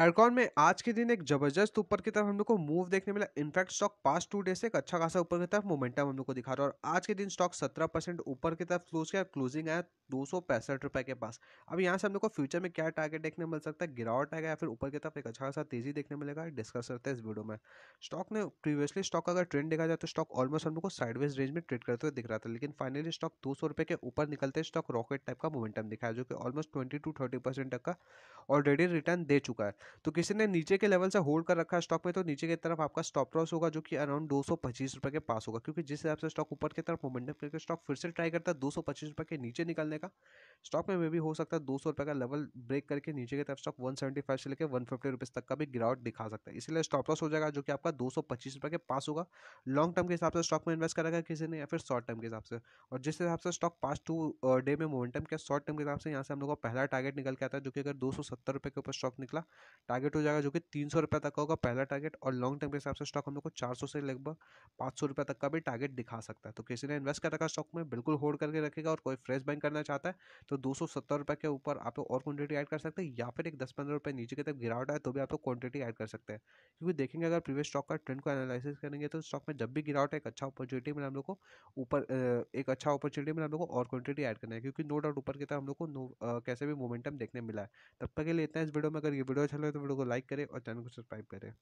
aircon में आज के दिन एक जबरदस्त ऊपर की तरफ हम लोग को मूव देखने मिला in fact stock pass today से एक अच्छा खासा ऊपर की तरफ मोमेंटम हम लोग को दिखा रहा है और आज के दिन स्टॉक सत्रह परसेंट ऊपर की तरफ क्लोज किया क्लोजिंग आया दो सौ पैंसठ रुपए के पास अब यहाँ से हम लोग को फ्यूचर में क्या टारगेट देखने मिल सकता है गिरावट आएगा या फिर ऊपर की तरफ एक अच्छा खासा तेजी देखने मिलेगा डिस्कस करते हैं इस वीडियो में स्टॉक ने प्रीवियसली स्टॉक का अगर ट्रेंड देखा जाए तो स्टॉक ऑलमोस्ट हम लोग को साइडवेज रेंज में ट्रेड करते हुए दिख रहा था लेकिन फाइनली स्टॉक दो सौ रुपये के ऊपर निकलते स्टॉक रॉकेट टाइप का मोमेंटम दिखाया जो कि almost twenty to thirty percent तक का ऑलरेडी रिटर्न दे चुका है तो किसी ने नीचे के लेवल से होल्ड कर रखा है स्टॉक में तो नीचे की तरफ आपका स्टॉप लॉस होगा जो कि अराउंड दो रुपए के पास होगा क्योंकि जिस हिसाब से स्टॉक ऊपर की तरफ मोमेंटम करके स्टॉक फिर से ट्राई करता है दो के नीचे निकलने का स्टॉक में मे भी हो सकता है दो सौ रुपये का लेवल ब्रेक करके नीचे की तरफ स्टॉक वन सेवेंटी फाइव से लेकर वन फिफ्टी रुपीज़ तक का भी गिरावट दिखा सकता है इसलिए स्टॉप लॉस हो जाएगा जो कि आपका दो सौ पच्चीस रुपये के पास होगा लॉन्ग टर्म के हिसाब से स्टॉक में इन्वेस्ट करेगा किसी ने या फिर शॉर्ट टर्म के हिसाब से और जिस हिसाब से स्टॉक पास टू डे में मोमेंटम किया शॉर्ट टर्म के हिसाब से यहाँ से हम लोग का पहला टारगेट निकल के आता है जो कि अगर दो सौ सत्तर रुपये के ऊपर स्टॉक निकला टारगेट हो जाएगा जो कि तीन सौ रुपये तक का होगा पहला टारगेट और लॉन्ग टर्म के हिसाब से स्टॉक हम लोग को चार सौ से लगभग पाँच सौ रुपये तक का भी टारगेट दिखा सकता है तो किसी ने इन्वेस्ट कर रखा स्टॉक में बिल्कुल होल्ड करके रखेगा और कोई फ्रेश बाइंग करना चाहता है तो दो सौ सत्तर रुपये के ऊपर आप और क्वान्टिटी ऐड कर सकते हैं या फिर एक दस पंद्रह रुपये नीचे की तरफ गिरावट आए तो भी आप लोग क्वान्टिटी ऐड कर सकते हैं क्योंकि देखेंगे अगर प्रीवियस स्टॉक का ट्रेंड को एनालिसिस करेंगे तो स्टॉक में जब भी गिरावट है एक अच्छा अपॉर्चुनिटी में हम लोग को ऊपर एक अच्छा अपॉर्चुनिटी में हम लोग को और क्वान्टिटी ऐड करना है क्योंकि नो डाउट ऊपर की तरफ हम लोग को कैसे भी मोमेंटम देखने मिला है तब तक के लिए इतना इस वीडियो में अगर ये वीडियो अच्छा लगे तो वीडियो को लाइक करें और चैनल को सब्सक्राइब करें